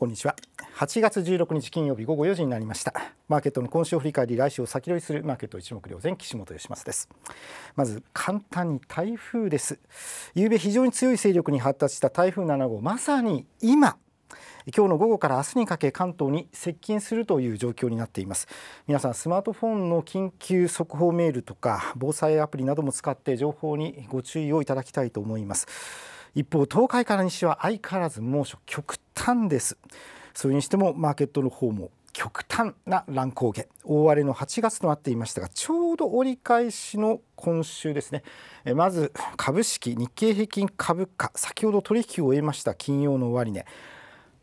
こんにちは8月16日金曜日午後4時になりましたマーケットの今週を振り返り来週を先取りするマーケット一目瞭然岸本義松ですまず簡単に台風です昨夜非常に強い勢力に発達した台風7号まさに今今日の午後から明日にかけ関東に接近するという状況になっています皆さんスマートフォンの緊急速報メールとか防災アプリなども使って情報にご注意をいただきたいと思います一方東海から西は相変わらず猛暑極端ですそれにしてもマーケットの方も極端な乱高下大荒れの8月となっていましたがちょうど折り返しの今週ですねまず株式日経平均株価先ほど取引を終えました金曜の終値、ね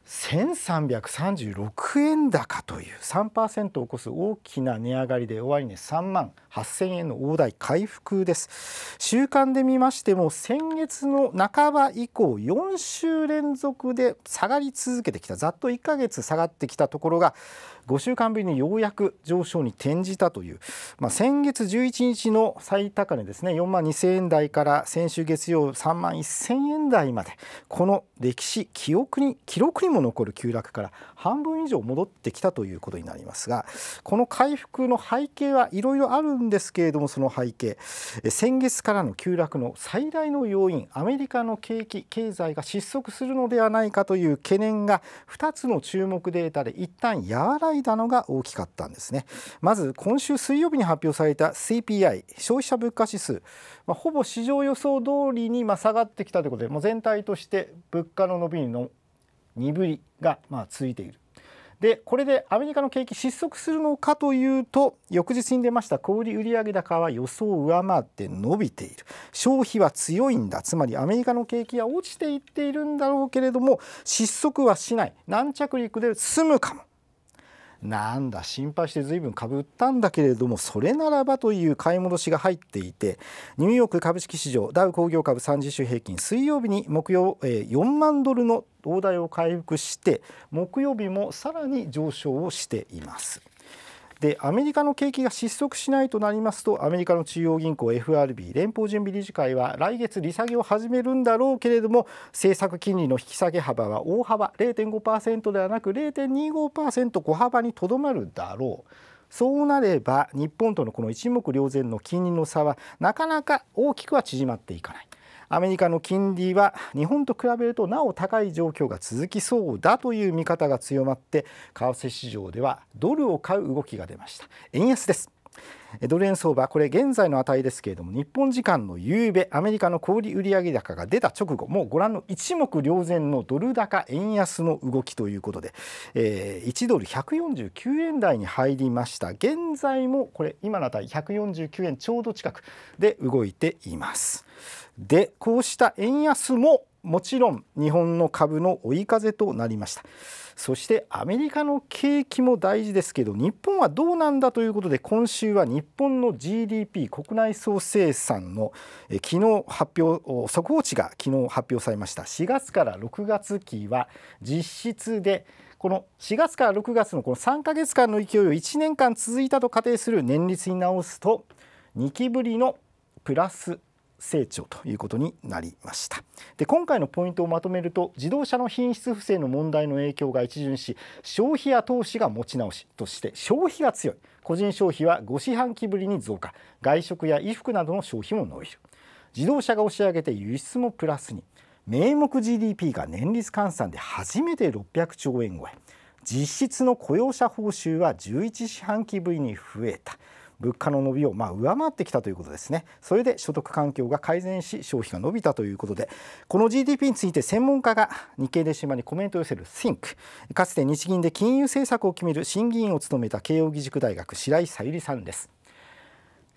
1336円高という3%を起こす大きな値上がりで終わり値3万8000円の大台回復です週間で見ましても先月の半ば以降4週連続で下がり続けてきたざっと1ヶ月下がってきたところが5週間ぶりにようやく上昇に転じたという、まあ、先月11日の最高値ですね4万2000円台から先週月曜3万1000円台までこの歴史記憶に記録にもも残る急落から半分以上戻ってきたということになりますがこの回復の背景はいろいろあるんですけれどもその背景先月からの急落の最大の要因アメリカの景気経済が失速するのではないかという懸念が2つの注目データで一旦和らいだのが大きかったんですねまず今週水曜日に発表された CPI 消費者物価指数、まあ、ほぼ市場予想通りにま下がってきたということでもう全体として物価の伸びにの鈍りがまあ続いている。でこれでアメリカの景気失速するのかというと翌日に出ました小売売上高は予想を上回って伸びている消費は強いんだつまりアメリカの景気は落ちていっているんだろうけれども失速はしない軟着陸で済むかもなんだ心配してずいぶん株売ったんだけれどもそれならばという買い戻しが入っていてニューヨーク株式市場ダウ工業株30週平均水曜日に木曜、えー、4万ドルの大台を回復して木曜日もさらに上昇をしています。でアメリカの景気が失速しないとなりますとアメリカの中央銀行 FRB 連邦準備理事会は来月利下げを始めるんだろうけれども政策金利の引き下げ幅は大幅0.5%ではなく0.25%小幅にとどまるだろう。そうなれば日本とのこの一目瞭然の金利の差はなかなか大きくは縮まっていかない。アメリカの金利は日本と比べるとなお高い状況が続きそうだという見方が強まって為替市場ではドルを買う動きが出ました円安ですドル円相場これ現在の値ですけれども日本時間の夕べアメリカの小売売上高が出た直後もうご覧の一目瞭然のドル高円安の動きということで、えー、1ドル149円台に入りました現在もこれ今の値149円ちょうど近くで動いています。でこうした円安ももちろん日本の株の追い風となりましたそしてアメリカの景気も大事ですけど日本はどうなんだということで今週は日本の GDP 国内総生産のえ昨日発表速報値が昨日発表されました4月から6月期は実質でこの4月から6月のこの3か月間の勢いを1年間続いたと仮定する年率に直すと2期ぶりのプラス成長ということになりましたで今回のポイントをまとめると自動車の品質不正の問題の影響が一巡し消費や投資が持ち直しとして消費が強い個人消費は5四半期ぶりに増加外食や衣服などの消費も伸びる自動車が押し上げて輸出もプラスに名目 GDP が年率換算で初めて600兆円超え実質の雇用者報酬は11四半期ぶりに増えた物価の伸びをまあ上回ってきたということですねそれで所得環境が改善し消費が伸びたということでこの GDP について専門家が日経電子版にコメントを寄せる Think かつて日銀で金融政策を決める審議員を務めた慶應義塾大学白井さゆりさんです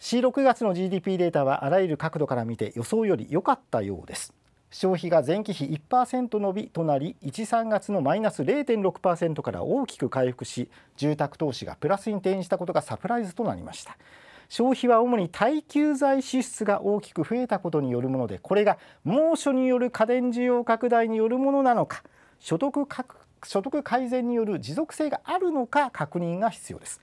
C6 月の GDP データはあらゆる角度から見て予想より良かったようです消費が前期比1%伸びとなり13月のマイナス0.6%から大きく回復し住宅投資がプラスに転じたことがサプライズとなりました消費は主に耐久財支出が大きく増えたことによるものでこれが猛暑による家電需要拡大によるものなのか所得所得改善による持続性があるのか確認が必要です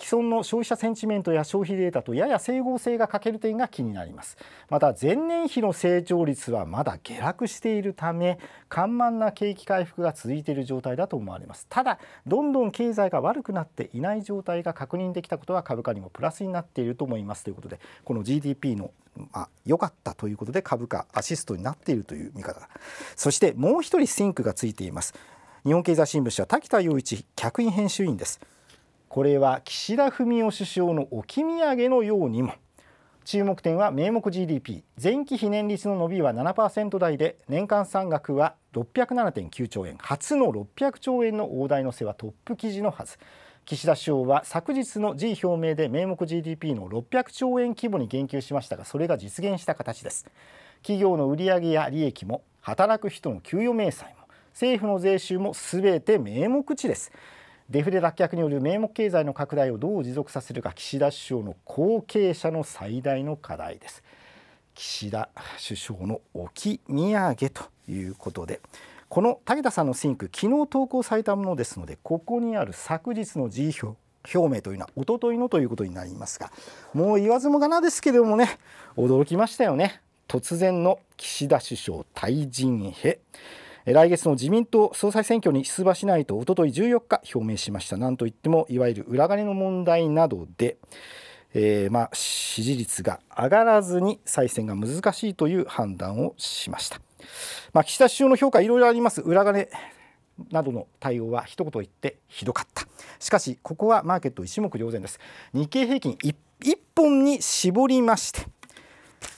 既存の消費者センチメントや消費データとやや整合性が欠ける点が気になりますまた前年比の成長率はまだ下落しているため緩慢な景気回復が続いている状態だと思われますただどんどん経済が悪くなっていない状態が確認できたことは株価にもプラスになっていると思いますということでこの GDP のまあ、良かったということで株価アシストになっているという見方そしてもう一人シンクがついています日本経済新聞社滝田陽一客員編集員ですこれは岸田文雄首相の置き土産のようにも注目点は名目 GDP 前期非年率の伸びは7%台で年間産額は607.9兆円初の600兆円の大台の背はトップ記事のはず岸田首相は昨日の辞意表明で名目 GDP の600兆円規模に言及しましたがそれが実現した形です企業の売上や利益も働く人の給与明細も政府の税収もすべて名目値ですデフレ脱却による名目経済の拡大をどう持続させるか岸田首相の後継者の最大の課題です岸田首相の置き土産ということでこの武田さんのシンク昨日投稿されたものですのでここにある昨日の辞表表明というのはおとといのということになりますがもう言わずもがなですけれどもね驚きましたよね突然の岸田首相退陣へ来月の自民党総裁選挙に出馬しないとおととい14日表明しましたなんといってもいわゆる裏金の問題などで、えー、まあ支持率が上がらずに再選が難しいという判断をしました、まあ、岸田首相の評価いろいろあります裏金などの対応は一言言ってひどかったしかしここはマーケット一目瞭然です日経平均1本に絞りまして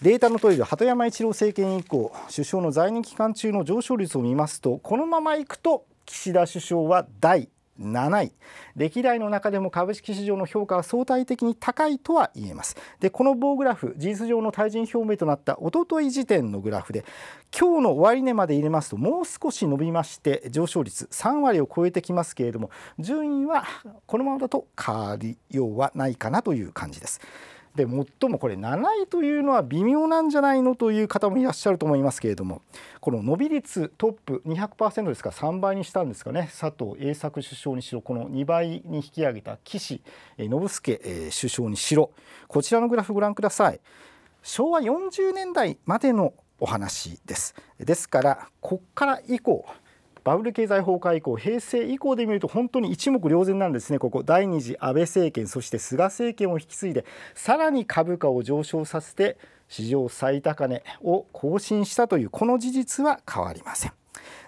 データの通りで鳩山一郎政権以降首相の在任期間中の上昇率を見ますとこのままいくと岸田首相は第7位歴代の中でも株式市場の評価は相対的に高いとは言えますでこの棒グラフ事実上の退陣表明となったおととい時点のグラフで今日の終値まで入れますともう少し伸びまして上昇率3割を超えてきますけれども順位はこのままだと変わりようはないかなという感じですでももこれ7位というのは微妙なんじゃないのという方もいらっしゃると思いますけれどもこの伸び率トップ200%ですから3倍にしたんですかね佐藤栄作首相にしろこの2倍に引き上げた岸信介首相にしろこちらのグラフご覧ください。昭和40年代までのお話ですですからここから以降バブル経済崩壊以降平成以降で見ると本当に一目瞭然なんですねここ第2次安倍政権そして菅政権を引き継いでさらに株価を上昇させて史上最高値を更新したというこの事実は変わりません。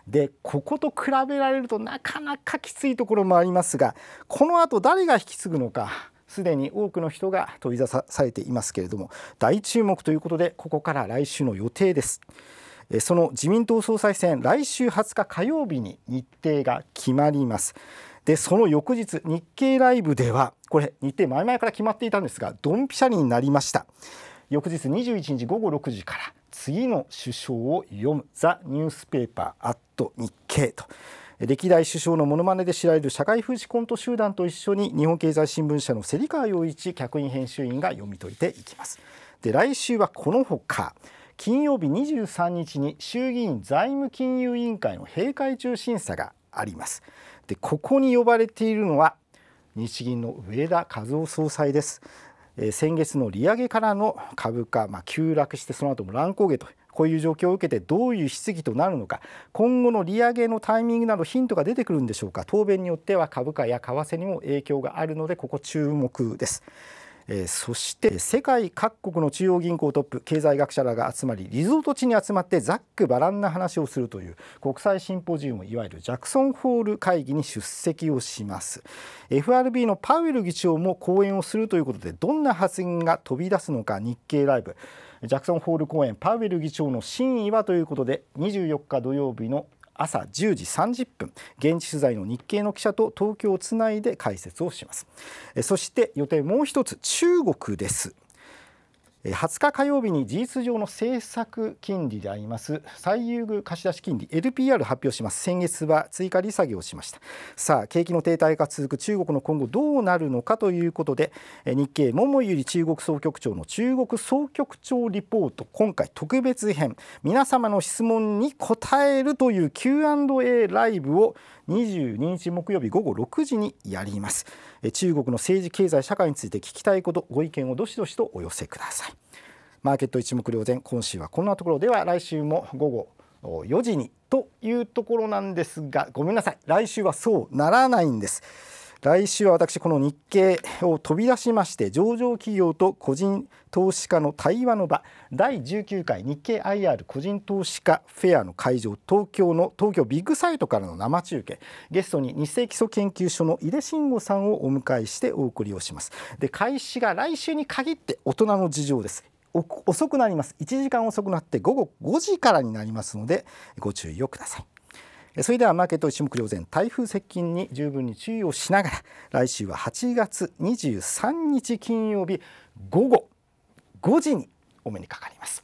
でここと比べられるとなかなかきついところもありますがこのあと誰が引き継ぐのかすでに多くの人が取り出されていますけれども大注目ということでここから来週の予定です。その自民党総裁選、来週20日火曜日に日程が決まります。でその翌日日経ライブではこれ日程前々から決まっていたんですがドンピシャになりました翌日21日午後6時から次の首相を読むザ・ニュースペーパーアット日経と歴代首相のものまねで知られる社会風刺コント集団と一緒に日本経済新聞社の芹川陽一客員編集員が読み解いていきますで来週はこのほか金曜日23日に衆議院財務金融委員会の閉会中審査がありますでここに呼ばれているのは日銀の上田和夫総裁ですえ先月の利上げからの株価、まあ、急落してその後も乱高下とこういう状況を受けてどういう質疑となるのか今後の利上げのタイミングなどヒントが出てくるんでしょうか答弁によっては株価や為替にも影響があるのでここ注目です。えそして世界各国の中央銀行トップ経済学者らが集まりリゾート地に集まってざっくばらんな話をするという国際シンポジウムいわゆるジャクソンホール会議に出席をします FRB のパウエル議長も講演をするということでどんな発言が飛び出すのか日経ライブジャクソンホール公演パウエル議長の真意はということで24日土曜日の朝10時30分現地取材の日系の記者と東京をつないで解説をしますそして予定もう一つ中国です20日火曜日に事実上の政策金利であります最優遇貸出金利 LPR 発表します先月は追加利下げをしましたさあ景気の停滞が続く中国の今後どうなるのかということで日経桃ゆり中国総局長の中国総局長リポート今回特別編皆様の質問に答えるという Q&A ライブを22日木曜日午後6時にやります中国の政治経済社会について聞きたいことご意見をどしどしとお寄せくださいマーケット一目瞭然今週はこんなところでは来週も午後4時にというところなんですがごめんなさい来週はそうならないんです来週は私この日経を飛び出しまして上場企業と個人投資家の対話の場第19回日経 IR 個人投資家フェアの会場東京の東京ビッグサイトからの生中継ゲストに日清基礎研究所の井出慎吾さんをお迎えしてお送りをしますで開始が来週に限って大人の事情です遅くなります1時間遅くなって午後5時からになりますのでご注意をくださいそれではマーケット一目瞭然台風接近に十分に注意をしながら来週は8月23日金曜日午後5時にお目にかかります。